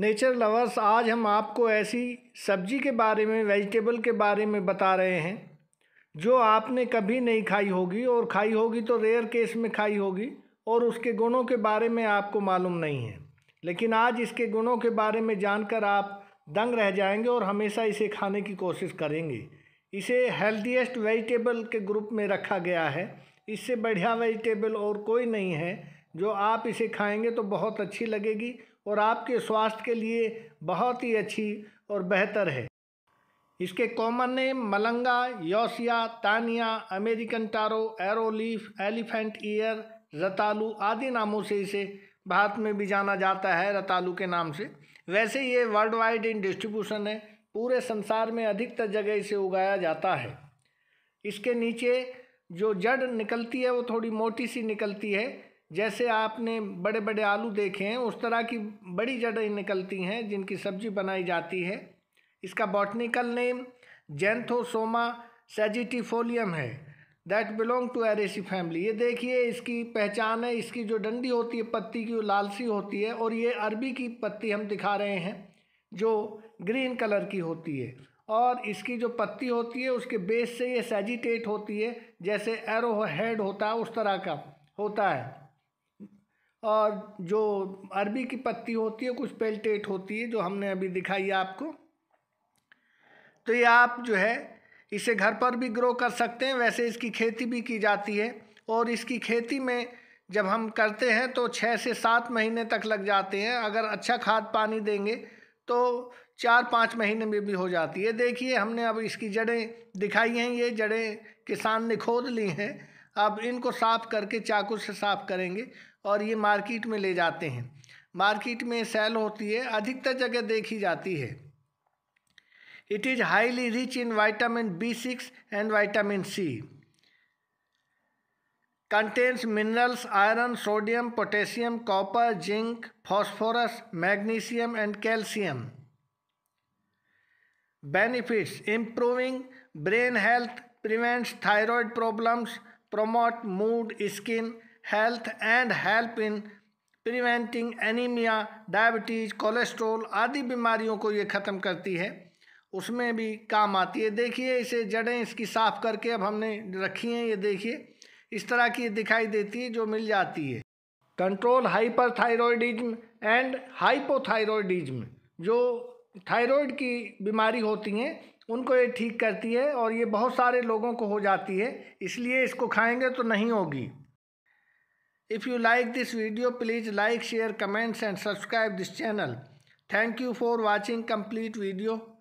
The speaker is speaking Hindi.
नेचर लवर्स आज हम आपको ऐसी सब्जी के बारे में वेजिटेबल के बारे में बता रहे हैं जो आपने कभी नहीं खाई होगी और खाई होगी तो रेयर केस में खाई होगी और उसके गुणों के बारे में आपको मालूम नहीं है लेकिन आज इसके गुणों के बारे में जानकर आप दंग रह जाएंगे और हमेशा इसे खाने की कोशिश करेंगे इसे हेल्दीस्ट वेजिटेबल के ग्रुप में रखा गया है इससे बढ़िया वेजिटेबल और कोई नहीं है जो आप इसे खाएंगे तो बहुत अच्छी लगेगी और आपके स्वास्थ्य के लिए बहुत ही अच्छी और बेहतर है इसके common name malanga yautia tannia American taro arrowleaf elephant ear रतालू आदि नामों से इसे भारत में भी जाना जाता है रतालू के नाम से वैसे ये वर्ल्ड वाइड इन डिस्ट्रीब्यूशन है पूरे संसार में अधिकतर जगह इसे उगाया जाता है इसके नीचे जो जड़ निकलती है वो थोड़ी मोटी सी निकलती है जैसे आपने बड़े बड़े आलू देखे हैं उस तरह की बड़ी जड़ें निकलती हैं जिनकी सब्जी बनाई जाती है इसका बॉटनिकल नेम जेंथोसोमा सेजिटिफोलियम है that belong to Araceae family ये देखिए इसकी पहचान है इसकी जो डंडी होती है पत्ती की वो लालसी होती है और ये अरबी की पत्ती हम दिखा रहे हैं जो ग्रीन कलर की होती है और इसकी जो पत्ती होती है उसके बेस से ये सेजिटेट होती है जैसे एरो हेड होता है उस तरह का होता है और जो अरबी की पत्ती होती है कुछ पेल्टेट होती है जो हमने अभी दिखाई है आपको तो ये आप जो है इसे घर पर भी ग्रो कर सकते हैं वैसे इसकी खेती भी की जाती है और इसकी खेती में जब हम करते हैं तो छः से सात महीने तक लग जाते हैं अगर अच्छा खाद पानी देंगे तो चार पाँच महीने में भी हो जाती है देखिए हमने अब इसकी जड़ें दिखाई हैं ये जड़ें किसान ने खोद ली हैं अब इनको साफ़ करके चाकू से साफ़ करेंगे और ये मार्केट में ले जाते हैं मार्केट में सेल होती है अधिकतर जगह देखी जाती है it is highly rich in vitamin B six and vitamin C contains minerals iron sodium potassium copper zinc phosphorus magnesium and calcium benefits improving brain health prevents thyroid problems promote mood, skin health and help in preventing anaemia diabetes cholesterol आदि बीमारियों को ये ख़त्म करती है उसमें भी काम आती है देखिए इसे जड़ें इसकी साफ़ करके अब हमने रखी हैं ये देखिए इस तरह की दिखाई देती है जो मिल जाती है कंट्रोल हाइपरथायरॉयडिज्म एंड हाइपोथायरॉयडिज्म जो थायरॉयड की बीमारी होती हैं उनको ये ठीक करती है और ये बहुत सारे लोगों को हो जाती है इसलिए इसको खाएंगे तो नहीं होगी if you like this video please like share comments and subscribe this channel thank you for watching complete video